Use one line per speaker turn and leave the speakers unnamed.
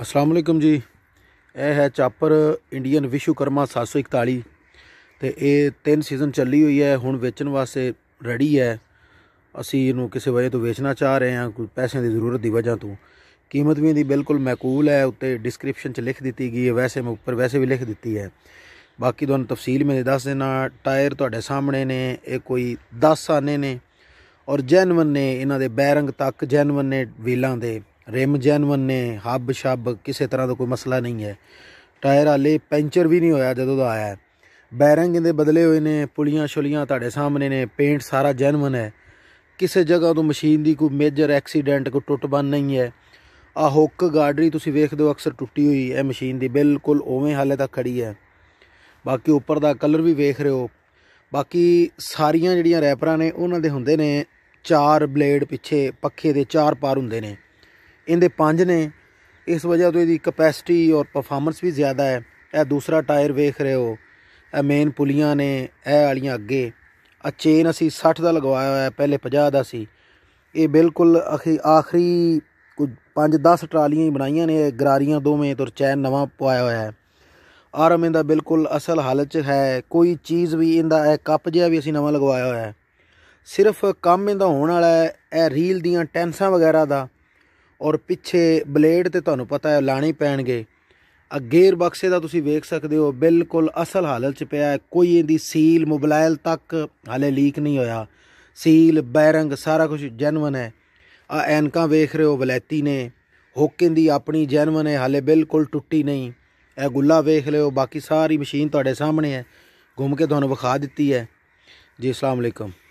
ਅਸਲਾਮ ਅਲੈਕਮ ਜੀ ਇਹ ਹੈ ਚਾਪਰ ਇੰਡੀਅਨ ਵਿਸ਼ੂਕਰਮਾ 741 ਤੇ ਇਹ ਤਿੰਨ ਸੀਜ਼ਨ ਚੱਲੀ ਹੋਈ ਹੈ ਹੁਣ ਵੇਚਣ ਵਾਸਤੇ ਰੈਡੀ ਹੈ ਅਸੀਂ ਇਹਨੂੰ ਕਿਸੇ ਵਜ੍ਹਾ ਤੋਂ ਵੇਚਣਾ ਚਾਹ ਰਹੇ ਹਾਂ ਕੋਈ ਪੈਸਿਆਂ ਦੀ ਜ਼ਰੂਰਤ ਦੀ ਵਜ੍ਹਾ ਤੋਂ ਕੀਮਤ ਵੀ ਇਹਦੀ ਬਿਲਕੁਲ ਮਕੂਲ ਹੈ ਉੱਤੇ ਡਿਸਕ੍ਰਿਪਸ਼ਨ 'ਚ ਲਿਖ ਦਿੱਤੀ ਗਈ ਹੈ ਵੈਸੇ ਮੈਂ ਉੱਪਰ ਵੈਸੇ ਵੀ ਲਿਖ ਦਿੱਤੀ ਹੈ ਬਾਕੀ ਤੁਹਾਨੂੰ ਤਫਸੀਲ ਮੈਂ ਦੱਸ ਦੇਣਾ ਟਾਇਰ ਤੁਹਾਡੇ ਸਾਹਮਣੇ ਨੇ ਇਹ ਕੋਈ 10 ਆਨੇ ਨੇ ਔਰ ਜੈਨਵਨ ਨੇ ਇਹਨਾਂ ਦੇ ਬੈਰੰਗ ਤੱਕ ਜੈਨਵਨ ਨੇ ਵੀਲਾਂ ਦੇ ਰਿਮ ਜੈਨੂਨ ਨੇ ਹੱਬ ਸ਼ੱਬ ਕਿਸੇ ਤਰ੍ਹਾਂ ਦਾ ਕੋਈ ਮਸਲਾ ਨਹੀਂ ਹੈ ਟਾਇਰ ਹਾਲੇ ਪੈਂਚਰ ਵੀ ਨਹੀਂ ਹੋਇਆ ਜਦੋਂ ਦਾ ਆਇਆ ਬੈਰਿੰਗ ਇਹਦੇ ਬਦਲੇ ਹੋਏ ਨੇ ਪੁਲੀਆਂ ਛੁਲੀਆਂ ਤੁਹਾਡੇ ਸਾਹਮਣੇ ਨੇ ਪੇਂਟ ਸਾਰਾ ਜੈਨੂਨ ਹੈ ਕਿਸੇ ਜਗ੍ਹਾ ਤੋਂ ਮਸ਼ੀਨ ਦੀ ਕੋਈ ਮੇਜਰ ਐਕਸੀਡੈਂਟ ਕੋ ਟੁੱਟ ਬੰਨ ਨਹੀਂ ਹੈ ਆ ਹੁੱਕ ਗਾਰਡਰੀ ਤੁਸੀਂ ਵੇਖਦੇ ਹੋ ਅਕਸਰ ਟੁੱਟੀ ਹੋਈ ਹੈ ਮਸ਼ੀਨ ਦੀ ਬਿਲਕੁਲ ਉਵੇਂ ਹਾਲੇ ਤੱਕ ਖੜੀ ਹੈ ਬਾਕੀ ਉੱਪਰ ਦਾ ਕਲਰ ਵੀ ਵੇਖ ਰਹੇ ਹੋ ਬਾਕੀ ਸਾਰੀਆਂ ਜਿਹੜੀਆਂ ਰੈਪਰਾਂ ਨੇ ਉਹਨਾਂ ਦੇ ਹੁੰਦੇ ਨੇ ਚਾਰ ਬਲੇਡ ਪਿੱਛੇ ਪੱਖੇ ਦੇ ਚਾਰ ਪਾਰ ਹੁੰਦੇ ਨੇ ਇਹਦੇ ਪੰਜ ਨੇ ਇਸ ਵਜ੍ਹਾ ਤੋਂ ਇਹਦੀ ਕਪੈਸਿਟੀ ਔਰ ਪਰਫਾਰਮੈਂਸ ਵੀ ਜ਼ਿਆਦਾ ਹੈ ਇਹ ਦੂਸਰਾ ਟਾਇਰ ਵੇਖ ਰਹੇ ਹੋ ਇਹ ਮੇਨ ਪੁਲੀਆਂ ਨੇ ਇਹ ਵਾਲੀਆਂ ਅੱਗੇ ਆ ਚੇਨ ਅਸੀਂ 60 ਦਾ ਲਗਵਾਇਆ ਹੋਇਆ ਪਹਿਲੇ 50 ਦਾ ਸੀ ਇਹ ਬਿਲਕੁਲ ਆਖਰੀ ਕੁਝ 5-10 ਟਰਾਲੀਆਂ ਹੀ ਬਣਾਈਆਂ ਨੇ ਗਰਾਰੀਆਂ ਦੋਵੇਂ ਤੁਰ ਚੈਨ ਨਵਾਂ ਪਵਾਇਆ ਹੋਇਆ ਹੈ ਆਰਮ ਇਹਦਾ ਬਿਲਕੁਲ ਅਸਲ ਹਾਲਤ 'ਚ ਹੈ ਕੋਈ ਚੀਜ਼ ਵੀ ਇਹਦਾ ਇਹ ਕੱਪ ਜਿਹਾ ਵੀ ਅਸੀਂ ਨਵਾਂ ਲਗਵਾਇਆ ਹੋਇਆ ਹੈ ਸਿਰਫ ਕੰਮ ਇਹਦਾ ਹੋਣ ਵਾਲਾ ਹੈ ਇਹ ਰੀਲ ਦੀਆਂ ਟੈਂਸਾਂ ਵਗੈਰਾ ਦਾ ਔਰ ਪਿੱਛੇ ਬਲੇਡ ਤੇ ਤੁਹਾਨੂੰ ਪਤਾ ਹੈ ਲਾਣੇ ਪੈਣਗੇ ਅਗੇਰ ਗੇਅਰ ਬਕਸੇ ਦਾ ਤੁਸੀਂ ਵੇਖ ਸਕਦੇ ਹੋ ਬਿਲਕੁਲ ਅਸਲ ਹਾਲਤ 'ਚ ਪਿਆ ਹੈ ਕੋਈ ਇਹਦੀ ਸੀਲ ਮੋਬਾਈਲ ਤੱਕ ਹਲੇ ਲੀਕ ਨਹੀਂ ਹੋਇਆ ਸੀਲ ਬੈਰੰਗ ਸਾਰਾ ਕੁਝ ਜੈਨੂਨ ਹੈ ਆ ਐਨਕਾਂ ਵੇਖ ਰਹੇ ਹੋ ਵਲੈਤੀ ਨੇ ਹੋਕਿੰਗ ਦੀ ਆਪਣੀ ਜੈਨੂਨ ਹੈ ਹਲੇ ਬਿਲਕੁਲ ਟੁੱਟੀ ਨਹੀਂ ਇਹ ਗੁੱਲਾ ਵੇਖ ਲਿਓ ਬਾਕੀ ਸਾਰੀ ਮਸ਼ੀਨ ਤੁਹਾਡੇ ਸਾਹਮਣੇ ਹੈ ਘੁੰਮ ਕੇ ਤੁਹਾਨੂੰ ਵਿਖਾ ਦਿੱਤੀ ਹੈ ਜੀ ਅਸਲਾਮ ਅਲੈਕਮ